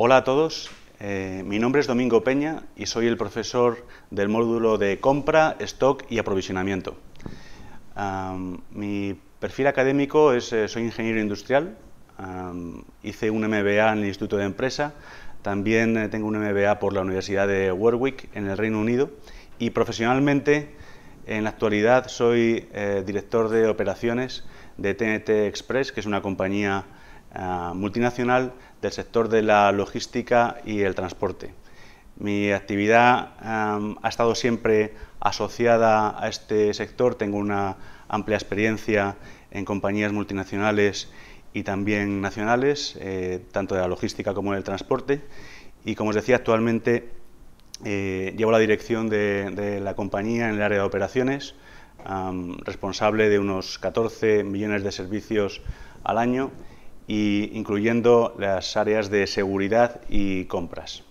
Hola a todos, eh, mi nombre es Domingo Peña y soy el profesor del módulo de compra, stock y aprovisionamiento. mi perfil académico es, eh, soy ingeniero industrial, hice un MBA en el Instituto de Empresa, también eh, tengo un MBA por la Universidad de Warwick en el Reino Unido y profesionalmente en la actualidad soy director de operaciones de TNT Express, que es una compañía eh, multinacional del sector de la logística y el transporte. Mi actividad eh, ha estado siempre asociada a este sector, tengo una amplia experiencia en compañías multinacionales y también nacionales, eh, tanto de la logística como del transporte. Y como os decía, actualmente llevo la dirección de, la compañía en el área de operaciones, responsable de unos 14 millones de servicios al año y incluyendo las áreas de seguridad y compras.